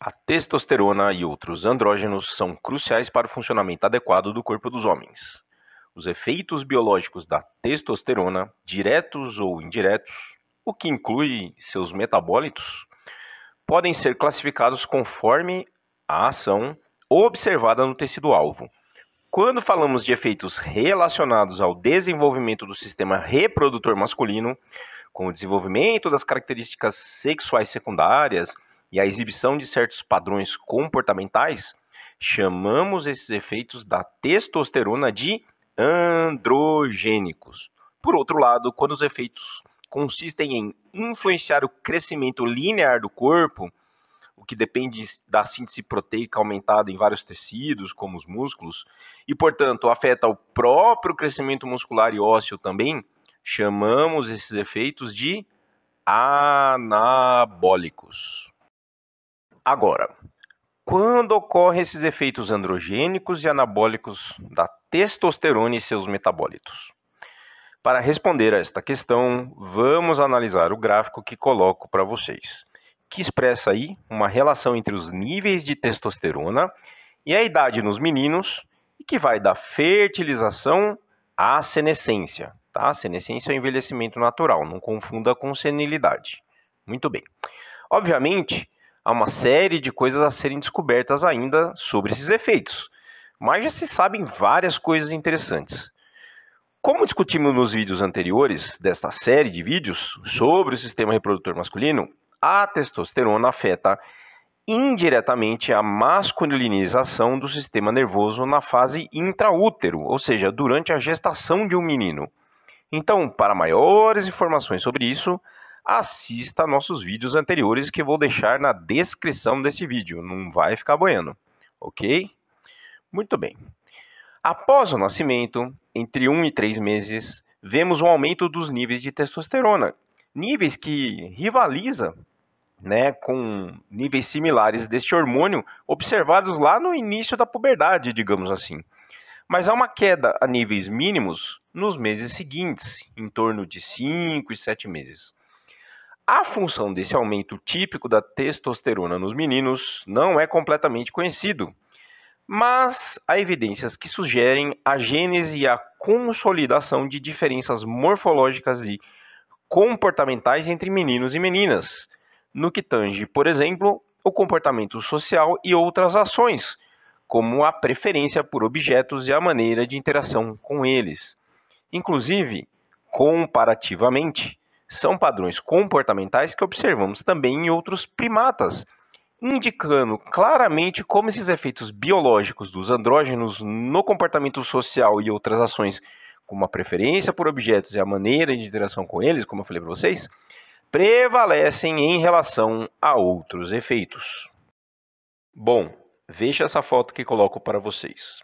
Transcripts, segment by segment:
A testosterona e outros andrógenos são cruciais para o funcionamento adequado do corpo dos homens. Os efeitos biológicos da testosterona, diretos ou indiretos, o que inclui seus metabólitos, podem ser classificados conforme a ação observada no tecido-alvo. Quando falamos de efeitos relacionados ao desenvolvimento do sistema reprodutor masculino, com o desenvolvimento das características sexuais secundárias e a exibição de certos padrões comportamentais, chamamos esses efeitos da testosterona de androgênicos. Por outro lado, quando os efeitos consistem em influenciar o crescimento linear do corpo, o que depende da síntese proteica aumentada em vários tecidos, como os músculos, e, portanto, afeta o próprio crescimento muscular e ósseo também, chamamos esses efeitos de anabólicos. Agora, quando ocorrem esses efeitos androgênicos e anabólicos da testosterona e seus metabólitos? Para responder a esta questão, vamos analisar o gráfico que coloco para vocês, que expressa aí uma relação entre os níveis de testosterona e a idade nos meninos, e que vai da fertilização à senescência. Tá? A senescência é o envelhecimento natural, não confunda com senilidade. Muito bem. Obviamente, há uma série de coisas a serem descobertas ainda sobre esses efeitos, mas já se sabem várias coisas interessantes. Como discutimos nos vídeos anteriores desta série de vídeos sobre o sistema reprodutor masculino, a testosterona afeta indiretamente a masculinização do sistema nervoso na fase intraútero, ou seja, durante a gestação de um menino. Então, para maiores informações sobre isso, assista nossos vídeos anteriores que vou deixar na descrição desse vídeo, não vai ficar boiando, ok? Muito bem. Após o nascimento, entre 1 e 3 meses, vemos um aumento dos níveis de testosterona, níveis que rivaliza né, com níveis similares deste hormônio observados lá no início da puberdade, digamos assim. Mas há uma queda a níveis mínimos nos meses seguintes, em torno de 5 e 7 meses. A função desse aumento típico da testosterona nos meninos não é completamente conhecido, mas há evidências que sugerem a gênese e a consolidação de diferenças morfológicas e comportamentais entre meninos e meninas, no que tange, por exemplo, o comportamento social e outras ações, como a preferência por objetos e a maneira de interação com eles. Inclusive, comparativamente, são padrões comportamentais que observamos também em outros primatas, indicando claramente como esses efeitos biológicos dos andrógenos no comportamento social e outras ações, como a preferência por objetos e a maneira de interação com eles, como eu falei para vocês, prevalecem em relação a outros efeitos. Bom, veja essa foto que coloco para vocês.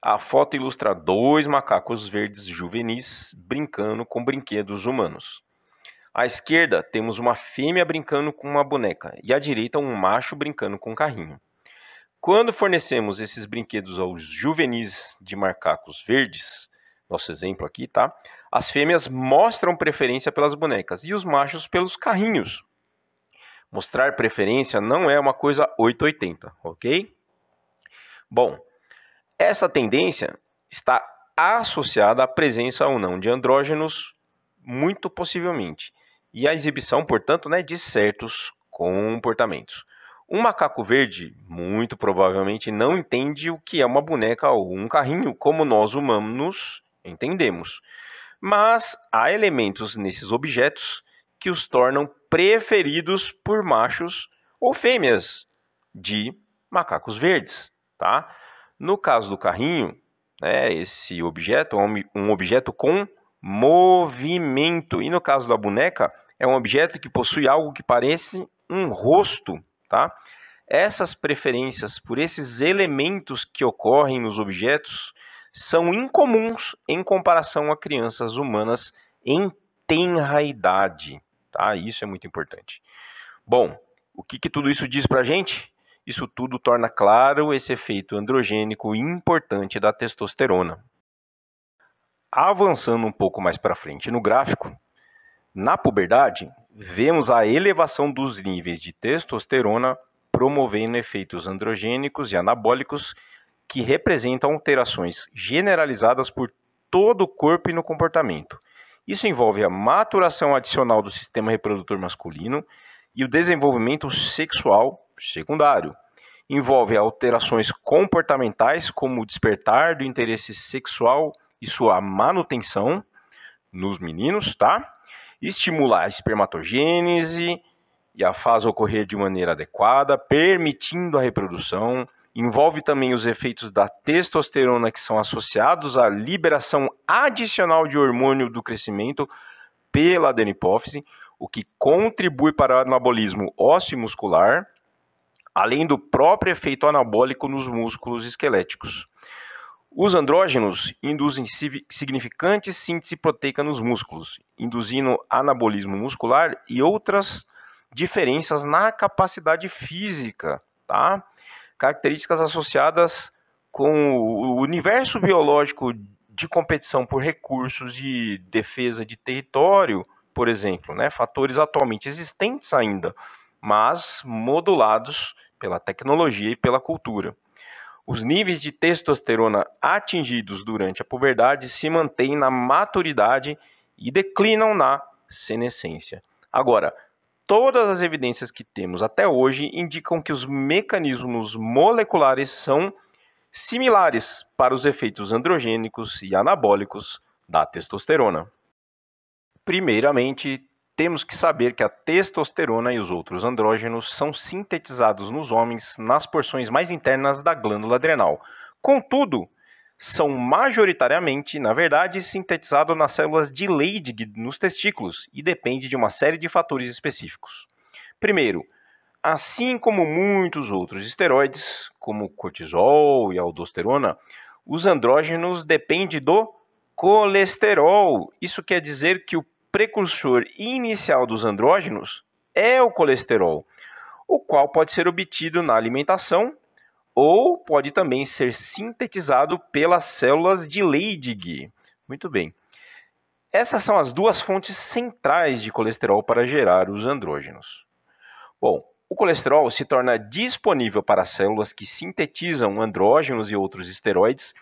A foto ilustra dois macacos verdes juvenis brincando com brinquedos humanos. À esquerda, temos uma fêmea brincando com uma boneca e à direita, um macho brincando com um carrinho. Quando fornecemos esses brinquedos aos juvenis de macacos verdes, nosso exemplo aqui, tá? As fêmeas mostram preferência pelas bonecas e os machos pelos carrinhos. Mostrar preferência não é uma coisa 880, ok? Bom, essa tendência está associada à presença ou não de andrógenos, muito possivelmente e a exibição, portanto, né, de certos comportamentos. Um macaco verde muito provavelmente não entende o que é uma boneca ou um carrinho, como nós humanos entendemos. Mas há elementos nesses objetos que os tornam preferidos por machos ou fêmeas de macacos verdes, tá? No caso do carrinho, né, esse objeto é um objeto com movimento. E no caso da boneca, é um objeto que possui algo que parece um rosto, tá? Essas preferências por esses elementos que ocorrem nos objetos são incomuns em comparação a crianças humanas em tenra idade, tá? Isso é muito importante. Bom, o que, que tudo isso diz para a gente? Isso tudo torna claro esse efeito androgênico importante da testosterona. Avançando um pouco mais para frente no gráfico, na puberdade, vemos a elevação dos níveis de testosterona promovendo efeitos androgênicos e anabólicos que representam alterações generalizadas por todo o corpo e no comportamento. Isso envolve a maturação adicional do sistema reprodutor masculino e o desenvolvimento sexual secundário. Envolve alterações comportamentais, como o despertar do interesse sexual e sua manutenção nos meninos, tá? estimular a espermatogênese e a fase ocorrer de maneira adequada, permitindo a reprodução. Envolve também os efeitos da testosterona que são associados à liberação adicional de hormônio do crescimento pela adenipófise, o que contribui para o anabolismo ósseo e muscular, além do próprio efeito anabólico nos músculos esqueléticos. Os andrógenos induzem significante síntese proteica nos músculos, induzindo anabolismo muscular e outras diferenças na capacidade física, tá? Características associadas com o universo biológico de competição por recursos de defesa de território, por exemplo, né? Fatores atualmente existentes ainda, mas modulados pela tecnologia e pela cultura. Os níveis de testosterona atingidos durante a puberdade se mantêm na maturidade e declinam na senescência. Agora, todas as evidências que temos até hoje indicam que os mecanismos moleculares são similares para os efeitos androgênicos e anabólicos da testosterona. Primeiramente, temos que saber que a testosterona e os outros andrógenos são sintetizados nos homens nas porções mais internas da glândula adrenal. Contudo, são majoritariamente, na verdade, sintetizados nas células de Leydig nos testículos e depende de uma série de fatores específicos. Primeiro, assim como muitos outros esteroides, como cortisol e aldosterona, os andrógenos dependem do colesterol. Isso quer dizer que o precursor inicial dos andrógenos é o colesterol, o qual pode ser obtido na alimentação ou pode também ser sintetizado pelas células de Leydig. Muito bem. Essas são as duas fontes centrais de colesterol para gerar os andrógenos. Bom, o colesterol se torna disponível para células que sintetizam andrógenos e outros esteroides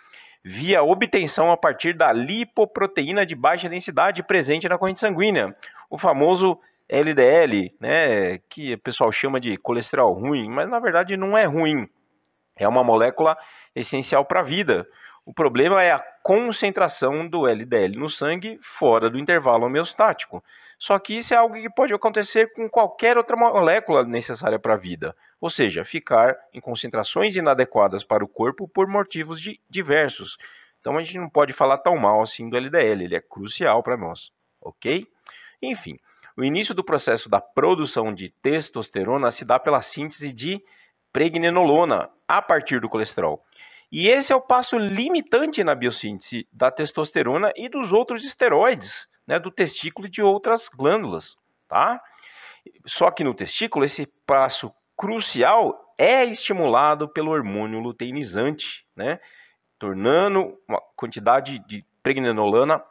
via obtenção a partir da lipoproteína de baixa densidade presente na corrente sanguínea, o famoso LDL, né, que o pessoal chama de colesterol ruim, mas na verdade não é ruim. É uma molécula essencial para a vida. O problema é a concentração do LDL no sangue fora do intervalo homeostático. Só que isso é algo que pode acontecer com qualquer outra molécula necessária para a vida, ou seja, ficar em concentrações inadequadas para o corpo por motivos de, diversos. Então a gente não pode falar tão mal assim do LDL, ele é crucial para nós, ok? Enfim, o início do processo da produção de testosterona se dá pela síntese de pregnenolona a partir do colesterol. E esse é o passo limitante na biossíntese da testosterona e dos outros esteroides né, do testículo e de outras glândulas, tá? Só que no testículo esse passo crucial é estimulado pelo hormônio luteinizante, né, tornando uma quantidade de pregnenolana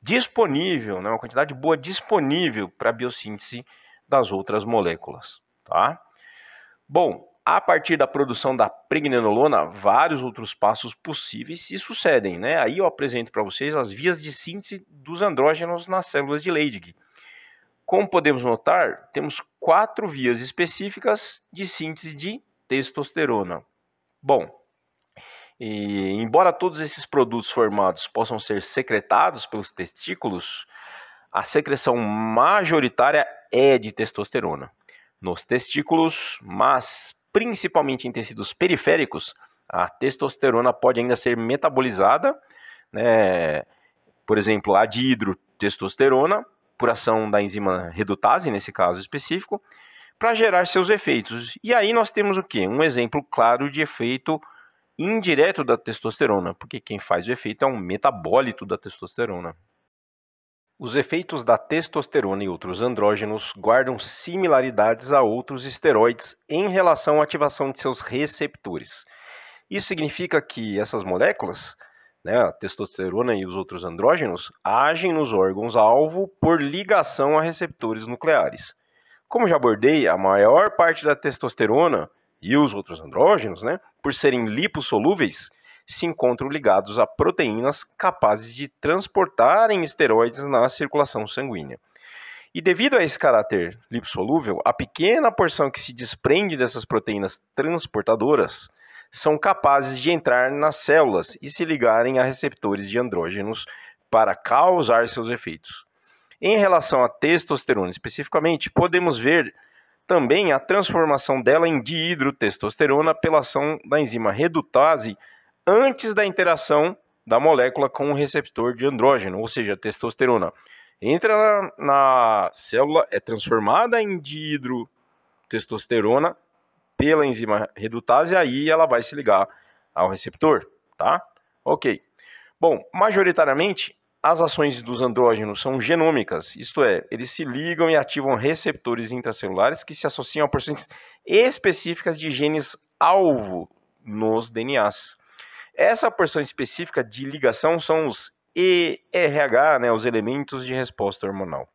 disponível, né, uma quantidade boa disponível para a biossíntese das outras moléculas, tá? Bom, a partir da produção da pregnenolona, vários outros passos possíveis se sucedem. Né? Aí eu apresento para vocês as vias de síntese dos andrógenos nas células de Leydig. Como podemos notar, temos quatro vias específicas de síntese de testosterona. Bom, e embora todos esses produtos formados possam ser secretados pelos testículos, a secreção majoritária é de testosterona nos testículos, mas principalmente em tecidos periféricos, a testosterona pode ainda ser metabolizada, né? por exemplo, a dihidrotestosterona, por ação da enzima redutase, nesse caso específico, para gerar seus efeitos. E aí nós temos o que? Um exemplo claro de efeito indireto da testosterona, porque quem faz o efeito é um metabólito da testosterona. Os efeitos da testosterona e outros andrógenos guardam similaridades a outros esteroides em relação à ativação de seus receptores. Isso significa que essas moléculas, né, a testosterona e os outros andrógenos, agem nos órgãos-alvo por ligação a receptores nucleares. Como já abordei, a maior parte da testosterona e os outros andrógenos, né, por serem lipossolúveis, se encontram ligados a proteínas capazes de transportarem esteroides na circulação sanguínea. E devido a esse caráter lipossolúvel, a pequena porção que se desprende dessas proteínas transportadoras são capazes de entrar nas células e se ligarem a receptores de andrógenos para causar seus efeitos. Em relação à testosterona especificamente, podemos ver também a transformação dela em dihidrotestosterona pela ação da enzima redutase antes da interação da molécula com o receptor de andrógeno, ou seja, testosterona. Entra na, na célula, é transformada em dihidrotestosterona pela enzima redutase, aí ela vai se ligar ao receptor, tá? Ok. Bom, majoritariamente, as ações dos andrógenos são genômicas, isto é, eles se ligam e ativam receptores intracelulares que se associam a porções específicas de genes alvo nos DNAs. Essa porção específica de ligação são os ERH, né, os elementos de resposta hormonal.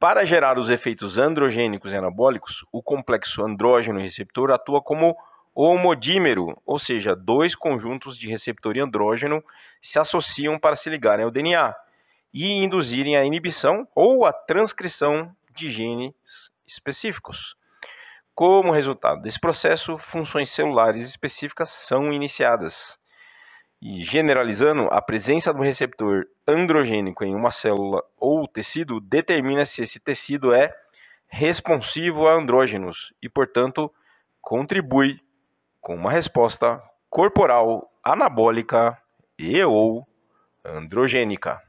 Para gerar os efeitos androgênicos e anabólicos, o complexo andrógeno receptor atua como homodímero, ou seja, dois conjuntos de receptor e andrógeno se associam para se ligarem ao DNA e induzirem a inibição ou a transcrição de genes específicos. Como resultado desse processo, funções celulares específicas são iniciadas. E generalizando, a presença do receptor androgênico em uma célula ou tecido determina se esse tecido é responsivo a andrógenos e, portanto, contribui com uma resposta corporal anabólica e ou androgênica.